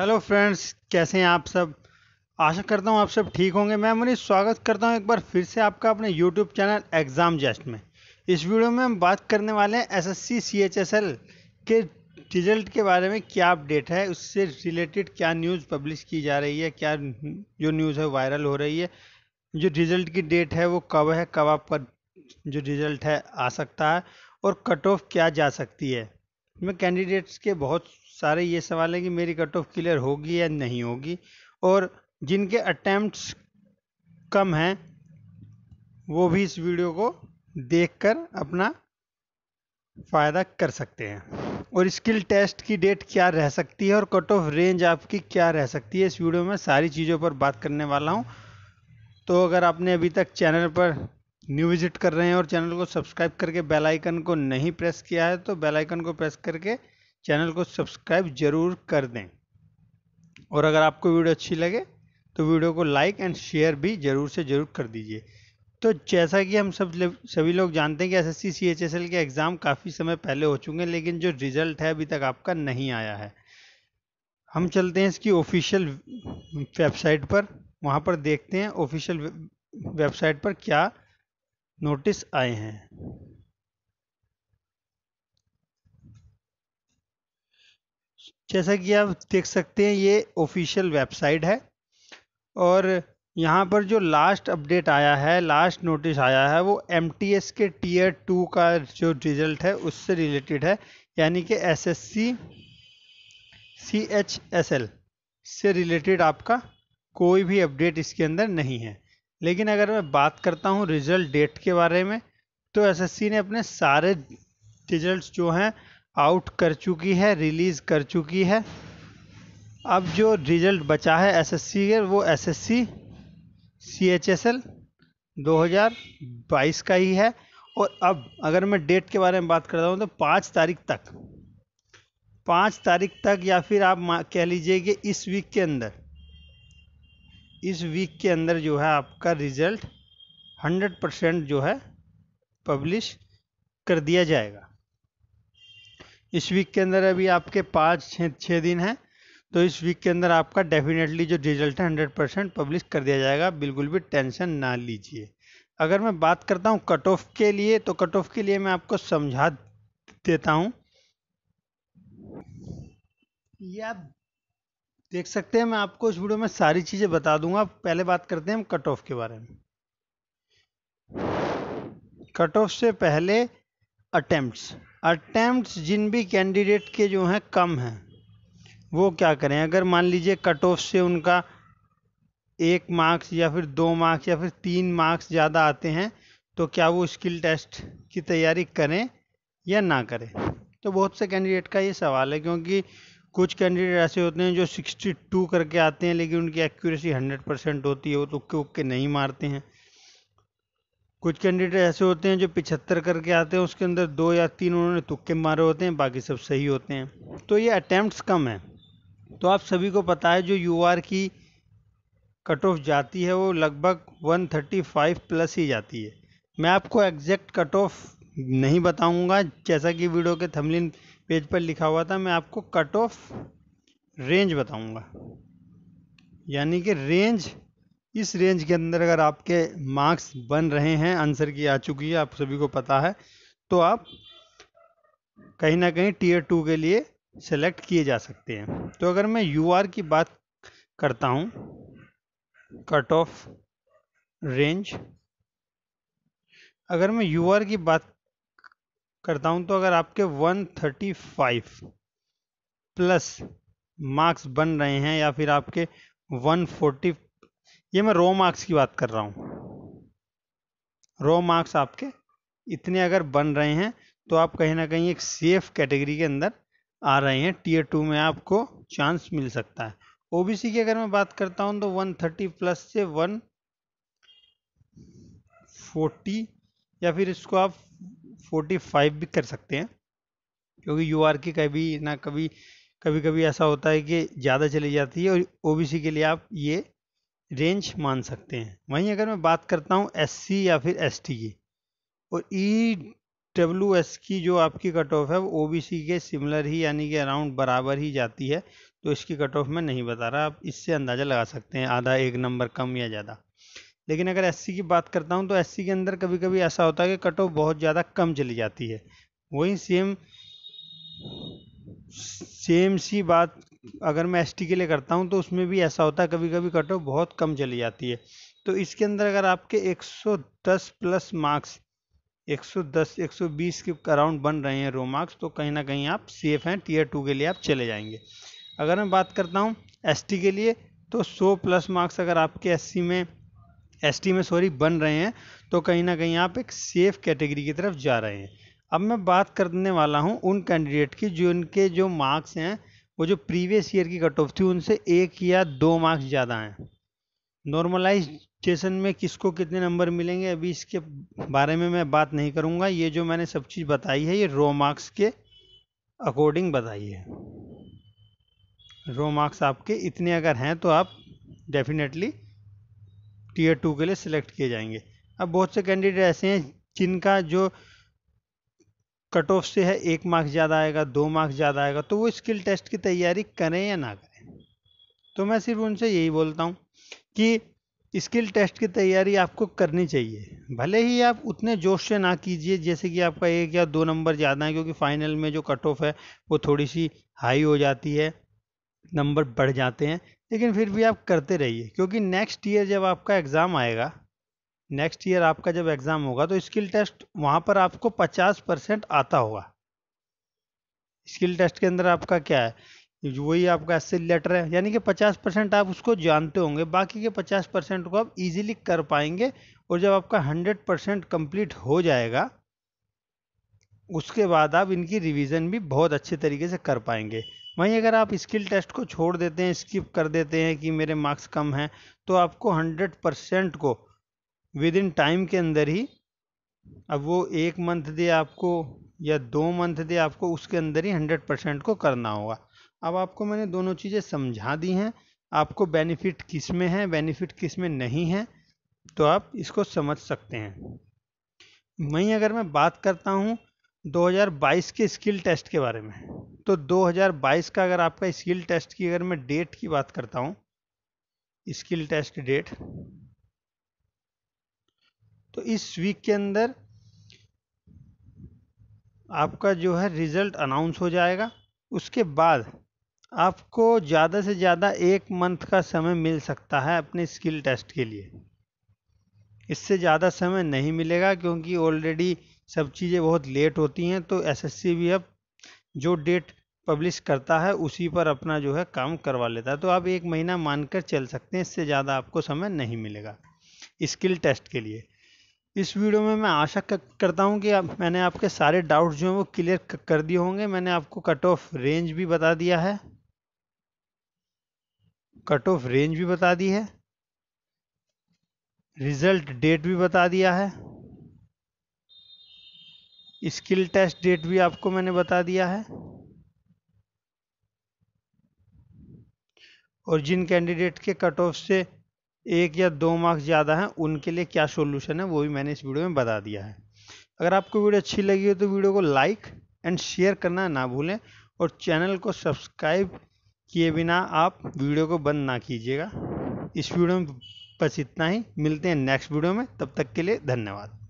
hello friends कैसे हैं आप सब आशा करता हूं आप सब ठीक होंगे मैं मनीष स्वागत करता हूं एक बार फिर से आपका अपने यूट्यूब चैनल एग्ज़ाम जस्ट में इस वीडियो में हम बात करने वाले हैं एसएससी सीएचएसएल के रिजल्ट के बारे में क्या अपडेट है उससे रिलेटेड क्या न्यूज़ पब्लिश की जा रही है क्या जो न्यूज़ है वायरल हो रही है जो रिज़ल्ट की डेट है वो कब है कब आपका जो रिज़ल्ट है आ सकता है और कट ऑफ क्या जा सकती है मैं कैंडिडेट्स के बहुत सारे ये सवाल है कि मेरी कट ऑफ क्लियर होगी या नहीं होगी और जिनके अटैम्प्ट्स कम हैं वो भी इस वीडियो को देखकर अपना फ़ायदा कर सकते हैं और स्किल टेस्ट की डेट क्या रह सकती है और कट ऑफ रेंज आपकी क्या रह सकती है इस वीडियो में सारी चीज़ों पर बात करने वाला हूँ तो अगर आपने अभी तक चैनल पर न्यू विजिट कर रहे हैं और चैनल को सब्सक्राइब करके बेल आइकन को नहीं प्रेस किया है तो बेल आइकन को प्रेस करके चैनल को सब्सक्राइब जरूर कर दें और अगर आपको वीडियो अच्छी लगे तो वीडियो को लाइक एंड शेयर भी ज़रूर से ज़रूर कर दीजिए तो जैसा कि हम सब सभी लोग जानते हैं कि एसएससी सीएचएसएल के एग्ज़ाम काफ़ी समय पहले हो चुके हैं लेकिन जो रिज़ल्ट है अभी तक आपका नहीं आया है हम चलते हैं इसकी ऑफिशियल वेबसाइट पर वहाँ पर देखते हैं ऑफिशियल वेबसाइट पर क्या नोटिस आए हैं जैसा कि आप देख सकते हैं ये ऑफिशियल वेबसाइट है और यहाँ पर जो लास्ट अपडेट आया है लास्ट नोटिस आया है वो एम के टीयर टू का जो रिजल्ट है उससे रिलेटेड है यानी कि S S C C H S L से रिलेटेड आपका कोई भी अपडेट इसके अंदर नहीं है लेकिन अगर मैं बात करता हूँ रिजल्ट डेट के बारे में तो एसएससी ने अपने सारे रिजल्ट्स जो हैं आउट कर चुकी है रिलीज़ कर चुकी है अब जो रिजल्ट बचा है एसएससी के वो एसएससी सीएचएसएल 2022 का ही है और अब अगर मैं डेट के बारे में बात कर रहा हूँ तो पाँच तारीख तक पाँच तारीख तक या फिर आप कह लीजिए कि इस वीक के अंदर इस वीक के अंदर जो है आपका रिज़ल्ट 100 परसेंट जो है पब्लिश कर दिया जाएगा इस वीक के अंदर अभी आपके पाँच छः छः दिन हैं तो इस वीक के अंदर आपका डेफिनेटली जो रिजल्ट है हंड्रेड परसेंट पब्लिश कर दिया जाएगा बिल्कुल भी टेंशन ना लीजिए अगर मैं बात करता हूँ कट ऑफ के लिए तो कट ऑफ के लिए मैं आपको समझा देता हूँ ये आप देख सकते हैं मैं आपको इस वीडियो में सारी चीज़ें बता दूंगा पहले बात करते हैं हम कट ऑफ के बारे में कट ऑफ से पहले अटेम्प्ट्स अटैम्प्ट जिन भी कैंडिडेट के जो हैं कम हैं वो क्या करें अगर मान लीजिए कट ऑफ से उनका एक मार्क्स या फिर दो मार्क्स या फिर तीन मार्क्स ज़्यादा आते हैं तो क्या वो स्किल टेस्ट की तैयारी करें या ना करें तो बहुत से कैंडिडेट का ये सवाल है क्योंकि कुछ कैंडिडेट ऐसे होते हैं जो 62 करके आते हैं लेकिन उनकी एक्यूरेसी 100 परसेंट होती है वो उक्के तो उक्के नहीं मारते हैं कुछ कैंडिडेट ऐसे होते हैं जो पिछहत्तर करके आते हैं उसके अंदर दो या तीन उन्होंने तुक्के मारे होते हैं बाकी सब सही होते हैं तो ये अटैम्प्ट कम है तो आप सभी को पता है जो यू की कट ऑफ जाती है वो लगभग 135 प्लस ही जाती है मैं आपको एग्जैक्ट कट ऑफ नहीं बताऊंगा जैसा कि वीडियो के थमलिन पेज पर लिखा हुआ था मैं आपको कट ऑफ रेंज बताऊंगा यानी कि रेंज इस रेंज के अंदर अगर आपके मार्क्स बन रहे हैं आंसर की आ चुकी है आप सभी को पता है तो आप कहीं ना कहीं टीयर टू के लिए सेलेक्ट किए जा सकते हैं तो अगर मैं यूआर की बात करता हूं कट ऑफ रेंज अगर मैं यूआर की बात करता हूं तो अगर आपके 135 प्लस मार्क्स बन रहे हैं या फिर आपके 140 ये मैं रो मार्क्स की बात कर रहा हूँ रो मार्क्स आपके इतने अगर बन रहे हैं तो आप कहीं ना कहीं एक सेफ कैटेगरी के अंदर आ रहे हैं टीयर टू में आपको चांस मिल सकता है ओबीसी की अगर मैं बात करता हूँ तो 130 प्लस से 140 या फिर इसको आप 45 भी कर सकते हैं क्योंकि यू की कभी ना कभी कभी कभी ऐसा होता है कि ज़्यादा चली जाती है और ओबीसी के लिए आप ये रेंज मान सकते हैं वहीं अगर मैं बात करता हूँ एस या फिर एस की और ई डब्ल्यू एस की जो आपकी कट ऑफ है वो ओ के सिमिलर ही यानी कि अराउंड बराबर ही जाती है तो इसकी कट ऑफ मैं नहीं बता रहा आप इससे अंदाज़ा लगा सकते हैं आधा एक नंबर कम या ज़्यादा लेकिन अगर एस की बात करता हूँ तो एस के अंदर कभी कभी ऐसा होता है कि कट ऑफ बहुत ज़्यादा कम चली जाती है वही सेम सेम सी बात अगर मैं एस के लिए करता हूँ तो उसमें भी ऐसा होता है कभी कभी कट ऑफ बहुत कम चली जाती है तो इसके अंदर अगर आपके 110 प्लस मार्क्स 110 120 के अराउंड बन रहे हैं रो मार्क्स तो कहीं ना कहीं आप सेफ हैं टीयर टू के लिए आप चले जाएंगे अगर मैं बात करता हूँ एस के लिए तो 100 प्लस मार्क्स अगर आपके एस में एस में सॉरी बन रहे हैं तो कहीं ना कहीं आप एक सेफ कैटेगरी की तरफ जा रहे हैं अब मैं बात करने वाला हूँ उन कैंडिडेट की जो उनके जो मार्क्स हैं वो जो प्रीवियस ईयर की कट ऑफ थी उनसे एक या दो मार्क्स ज़्यादा हैं नॉर्मलाइजेशन में किसको कितने नंबर मिलेंगे अभी इसके बारे में मैं बात नहीं करूँगा ये जो मैंने सब चीज़ बताई है ये रो मार्क्स के अकॉर्डिंग बताई है रो मार्क्स आपके इतने अगर हैं तो आप डेफिनेटली टीयर टू के लिए सिलेक्ट किए जाएंगे अब बहुत से कैंडिडेट ऐसे हैं जिनका जो कट ऑफ से है एक मार्क्स ज़्यादा आएगा दो मार्क्स ज़्यादा आएगा तो वो स्किल टेस्ट की तैयारी करें या ना करें तो मैं सिर्फ उनसे यही बोलता हूँ कि स्किल टेस्ट की तैयारी आपको करनी चाहिए भले ही आप उतने जोश से ना कीजिए जैसे कि आपका एक या दो नंबर ज़्यादा है क्योंकि फाइनल में जो कट ऑफ है वो थोड़ी सी हाई हो जाती है नंबर बढ़ जाते हैं लेकिन फिर भी आप करते रहिए क्योंकि नेक्स्ट ईयर जब आपका एग्ज़ाम आएगा नेक्स्ट ईयर आपका जब एग्ज़ाम होगा तो स्किल टेस्ट वहाँ पर आपको 50 परसेंट आता होगा स्किल टेस्ट के अंदर आपका क्या है वही आपका एस लेटर है यानी कि 50 परसेंट आप उसको जानते होंगे बाकी के 50 परसेंट को आप इजीली कर पाएंगे और जब आपका 100 परसेंट कम्प्लीट हो जाएगा उसके बाद आप इनकी रिविजन भी बहुत अच्छे तरीके से कर पाएंगे वहीं अगर आप स्किल टेस्ट को छोड़ देते हैं स्किप कर देते हैं कि मेरे मार्क्स कम हैं तो आपको हंड्रेड परसेंट को विद इन टाइम के अंदर ही अब वो एक मंथ दे आपको या दो मंथ दे आपको उसके अंदर ही हंड्रेड परसेंट को करना होगा अब आपको मैंने दोनों चीज़ें समझा दी हैं आपको बेनिफिट किस में है बेनिफिट किस में नहीं है तो आप इसको समझ सकते हैं वहीं अगर मैं बात करता हूँ 2022 के स्किल टेस्ट के बारे में तो 2022 का अगर आपका स्किल टेस्ट की अगर मैं डेट की बात करता हूँ स्किल टेस्ट डेट तो इस वीक के अंदर आपका जो है रिज़ल्ट अनाउंस हो जाएगा उसके बाद आपको ज़्यादा से ज़्यादा एक मंथ का समय मिल सकता है अपने स्किल टेस्ट के लिए इससे ज़्यादा समय नहीं मिलेगा क्योंकि ऑलरेडी सब चीज़ें बहुत लेट होती हैं तो एसएससी भी अब जो डेट पब्लिश करता है उसी पर अपना जो है काम करवा लेता है तो आप एक महीना मानकर चल सकते हैं इससे ज़्यादा आपको समय नहीं मिलेगा स्किल टेस्ट के लिए इस वीडियो में मैं आशा करता हूँ कि आप मैंने आपके सारे डाउट जो हैं वो क्लियर कर दिए होंगे मैंने आपको कट ऑफ रेंज भी बता दिया है कट ऑफ रेंज भी बता दी है रिजल्ट डेट भी बता दिया है स्किल टेस्ट डेट भी आपको मैंने बता दिया है और जिन कैंडिडेट के कट ऑफ से एक या दो मार्क्स ज़्यादा हैं उनके लिए क्या सोल्यूशन है वो भी मैंने इस वीडियो में बता दिया है अगर आपको वीडियो अच्छी लगी हो तो वीडियो को लाइक एंड शेयर करना ना भूलें और चैनल को सब्सक्राइब किए बिना आप वीडियो को बंद ना कीजिएगा इस वीडियो में बस इतना ही मिलते हैं नेक्स्ट वीडियो में तब तक के लिए धन्यवाद